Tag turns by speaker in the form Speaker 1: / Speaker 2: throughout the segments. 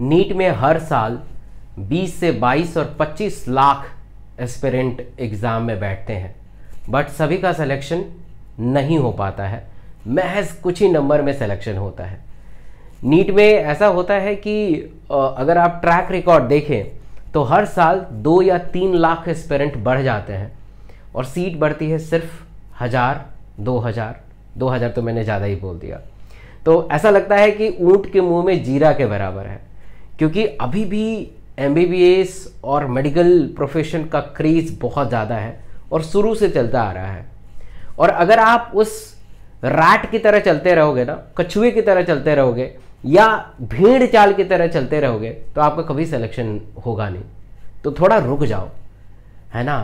Speaker 1: NEET में हर साल 20 से 22 और 25 लाख एस्पेरेंट एग्ज़ाम में बैठते हैं बट सभी का सिलेक्शन नहीं हो पाता है महज कुछ ही नंबर में सिलेक्शन होता है नीट में ऐसा होता है कि अगर आप ट्रैक रिकॉर्ड देखें तो हर साल दो या तीन लाख एस्पेरेंट बढ़ जाते हैं और सीट बढ़ती है सिर्फ हज़ार दो हज़ार दो हज़ार तो मैंने ज़्यादा ही बोल दिया तो ऐसा लगता है कि ऊँट के मुंह में जीरा के बराबर है क्योंकि अभी भी एम और मेडिकल प्रोफेशन का क्रेज़ बहुत ज़्यादा है और शुरू से चलता आ रहा है और अगर आप उस रैट की तरह चलते रहोगे ना कछुए की तरह चलते रहोगे या भीड़ चाल की तरह चलते रहोगे तो आपका कभी सिलेक्शन होगा नहीं तो थोड़ा रुक जाओ है ना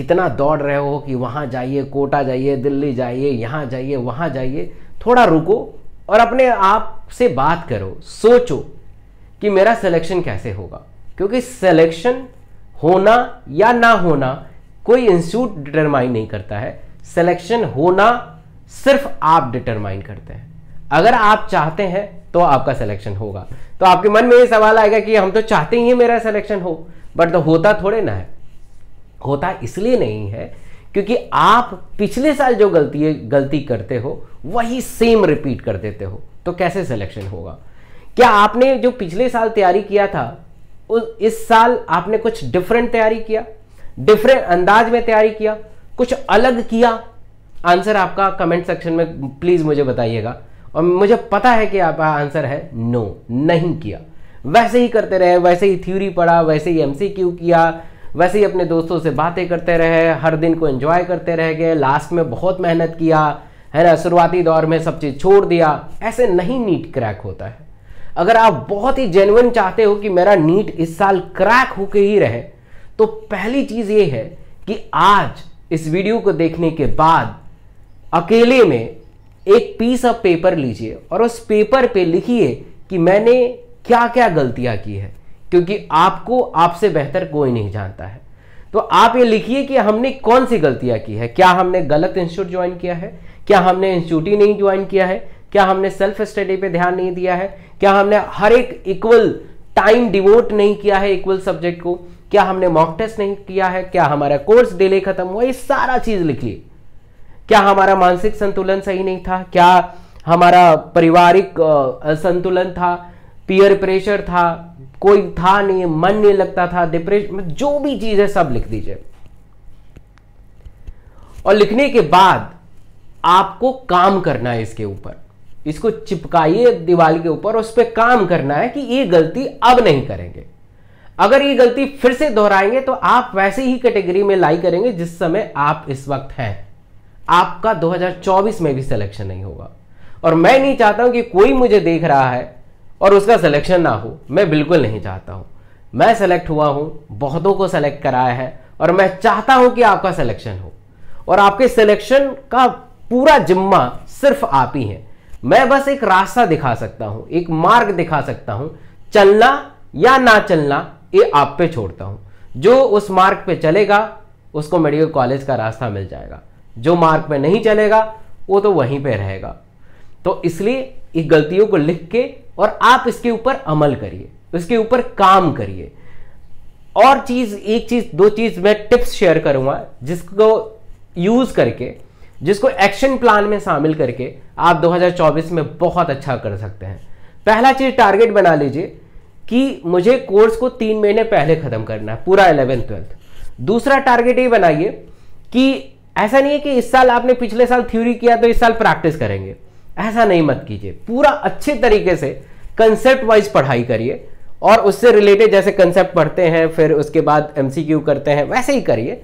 Speaker 1: इतना दौड़ रहे हो कि वहाँ जाइए कोटा जाइए दिल्ली जाइए यहाँ जाइए वहाँ जाइए थोड़ा रुको और अपने आप से बात करो सोचो कि मेरा सिलेक्शन कैसे होगा क्योंकि सिलेक्शन होना या ना होना कोई इंस्टीट्यूट डिटरमाइन नहीं करता है सिलेक्शन होना सिर्फ आप डिटरमाइन करते हैं अगर आप चाहते हैं तो आपका सिलेक्शन होगा तो आपके मन में ये सवाल आएगा कि हम तो चाहते ही मेरा सिलेक्शन हो बट तो होता थोड़े ना है होता इसलिए नहीं है क्योंकि आप पिछले साल जो गलती गलती करते हो वही सेम रिपीट कर देते हो तो कैसे सिलेक्शन होगा क्या आपने जो पिछले साल तैयारी किया था उस इस साल आपने कुछ डिफरेंट तैयारी किया डिफरेंट अंदाज में तैयारी किया कुछ अलग किया आंसर आपका कमेंट सेक्शन में प्लीज़ मुझे बताइएगा और मुझे पता है कि आपका आंसर है नो नहीं किया वैसे ही करते रहे वैसे ही थ्योरी पढ़ा वैसे ही एमसीक्यू किया वैसे ही अपने दोस्तों से बातें करते रहे हर दिन को एंजॉय करते रह गए लास्ट में बहुत मेहनत किया है ना शुरुआती दौर में सब चीज़ छोड़ दिया ऐसे नहीं नीट क्रैक होता है अगर आप बहुत ही जेन्युन चाहते हो कि मेरा नीट इस साल क्रैक होके ही रहे तो पहली चीज ये है कि आज इस वीडियो को देखने के बाद अकेले में एक पीस ऑफ पेपर लीजिए और उस पेपर पे लिखिए कि मैंने क्या क्या गलतियां की है क्योंकि आपको आपसे बेहतर कोई नहीं जानता है तो आप ये लिखिए कि हमने कौन सी गलतियां की है क्या हमने गलत इंस्टीट्यूट ज्वाइन किया है क्या हमने इंस्टीट्यूट ही नहीं ज्वाइन किया है क्या हमने सेल्फ स्टडी पे ध्यान नहीं दिया है क्या हमने हर एक इक्वल टाइम डिवोट नहीं किया है इक्वल सब्जेक्ट को क्या हमने मॉक टेस्ट नहीं किया है क्या हमारा कोर्स डिले खत्म हुआ ये सारा चीज लिखिए क्या हमारा मानसिक संतुलन सही नहीं था क्या हमारा पारिवारिक संतुलन था पीयर प्रेशर था कोई था नहीं मन नहीं लगता था डिप्रेशन मतलब जो भी चीज है सब लिख दीजिए और लिखने के बाद आपको काम करना है इसके ऊपर इसको चिपकाइए दिवाली के ऊपर उस पर काम करना है कि ये गलती अब नहीं करेंगे अगर ये गलती फिर से दोहराएंगे तो आप वैसे ही कैटेगरी में लाई करेंगे जिस समय आप इस वक्त हैं आपका 2024 में भी सिलेक्शन नहीं होगा और मैं नहीं चाहता हूं कि कोई मुझे देख रहा है और उसका सिलेक्शन ना हो मैं बिल्कुल नहीं चाहता हूं मैं सेलेक्ट हुआ हूं बहुतों को सेलेक्ट कराया है और मैं चाहता हूं कि आपका सिलेक्शन हो और आपके सिलेक्शन का पूरा जिम्मा सिर्फ आप ही हैं मैं बस एक रास्ता दिखा सकता हूं एक मार्ग दिखा सकता हूं चलना या ना चलना ये आप पे छोड़ता हूं जो उस मार्ग पे चलेगा उसको मेडिकल कॉलेज का रास्ता मिल जाएगा जो मार्ग पे नहीं चलेगा वो तो वहीं पे रहेगा तो इसलिए इस गलतियों को लिख के और आप इसके ऊपर अमल करिए इसके ऊपर काम करिए और चीज़ एक चीज़ दो चीज़ मैं टिप्स शेयर करूंगा जिसको यूज़ करके जिसको एक्शन प्लान में शामिल करके आप 2024 में बहुत अच्छा कर सकते हैं पहला चीज टारगेट बना लीजिए कि मुझे कोर्स को तीन महीने पहले खत्म करना है पूरा इलेवेंथ ट्वेल्थ दूसरा टारगेट ये बनाइए कि ऐसा नहीं है कि इस साल आपने पिछले साल थ्योरी किया तो इस साल प्रैक्टिस करेंगे ऐसा नहीं मत कीजिए पूरा अच्छे तरीके से कंसेप्ट वाइज पढ़ाई करिए और उससे रिलेटेड जैसे कंसेप्ट पढ़ते हैं फिर उसके बाद एमसीक्यू करते हैं वैसे ही करिए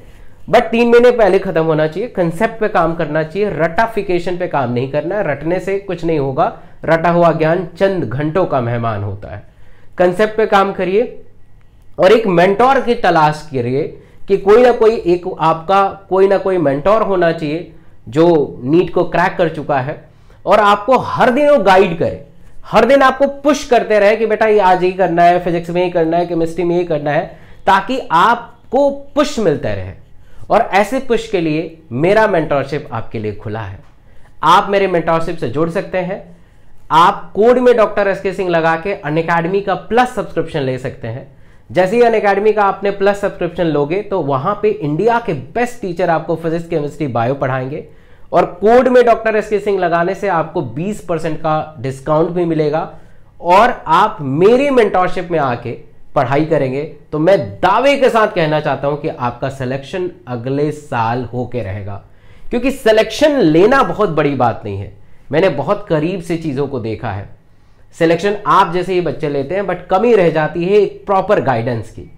Speaker 1: बट तीन महीने पहले खत्म होना चाहिए कंसेप्ट पे काम करना चाहिए रटाफिकेशन पे काम नहीं करना है रटने से कुछ नहीं होगा रटा हुआ ज्ञान चंद घंटों का मेहमान होता है कंसेप्ट पे काम करिए और एक मेंटोर की तलाश करिए कि कोई ना कोई एक आपका कोई ना कोई मेंटोर होना चाहिए जो नीट को क्रैक कर चुका है और आपको हर दिन वो गाइड करे हर दिन आपको पुश करते रहे कि बेटा ये आज यही करना है फिजिक्स में ही करना है केमिस्ट्री में ही करना है ताकि आपको पुश मिलता रहे और ऐसे पुश के लिए मेरा मेंटोरशिप आपके लिए खुला है आप मेरे मेंटोरशिप से जुड़ सकते हैं आप कोड में डॉक्टर एस के सिंह लगा के अन अकेडमी का प्लस सब्सक्रिप्शन ले सकते हैं जैसे ही अन अकेडमी का आपने प्लस सब्सक्रिप्शन लोगे तो वहां पे इंडिया के बेस्ट टीचर आपको फिजिक्स केमिस्ट्री बायो पढ़ाएंगे और कोड में डॉक्टर एस के सिंह लगाने से आपको 20 परसेंट का डिस्काउंट भी मिलेगा और आप मेरे मेंटोरशिप में आके पढ़ाई करेंगे तो मैं दावे के साथ कहना चाहता हूं कि आपका सिलेक्शन अगले साल होके रहेगा क्योंकि सिलेक्शन लेना बहुत बड़ी बात नहीं है मैंने बहुत करीब से चीज़ों को देखा है सिलेक्शन आप जैसे ही बच्चे लेते हैं बट कमी रह जाती है एक प्रॉपर गाइडेंस की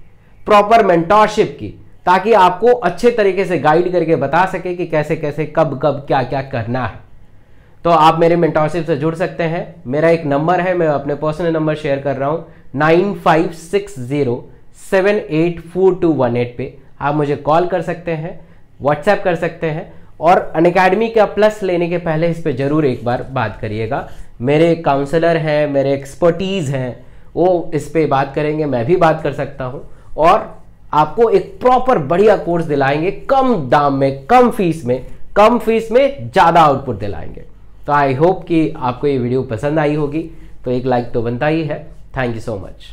Speaker 1: प्रॉपर मेंटोरशिप की ताकि आपको अच्छे तरीके से गाइड करके बता सके कि कैसे कैसे कब कब क्या क्या करना है तो आप मेरे मेंटोरशिप से जुड़ सकते हैं मेरा एक नंबर है मैं अपने पर्सनल नंबर शेयर कर रहा हूँ nine five six zero seven eight four two one eight पे आप मुझे कॉल कर सकते हैं व्हाट्सएप कर सकते हैं और अन का प्लस लेने के पहले इस पर ज़रूर एक बार बात करिएगा मेरे काउंसलर हैं मेरे एक्सपर्टीज़ हैं वो इस पर बात करेंगे मैं भी बात कर सकता हूँ और आपको एक प्रॉपर बढ़िया कोर्स दिलाएंगे कम दाम में कम फीस में कम फीस में ज़्यादा आउटपुट दिलाएंगे तो आई होप कि आपको ये वीडियो पसंद आई होगी तो एक लाइक तो बनता ही है थैंक यू सो मच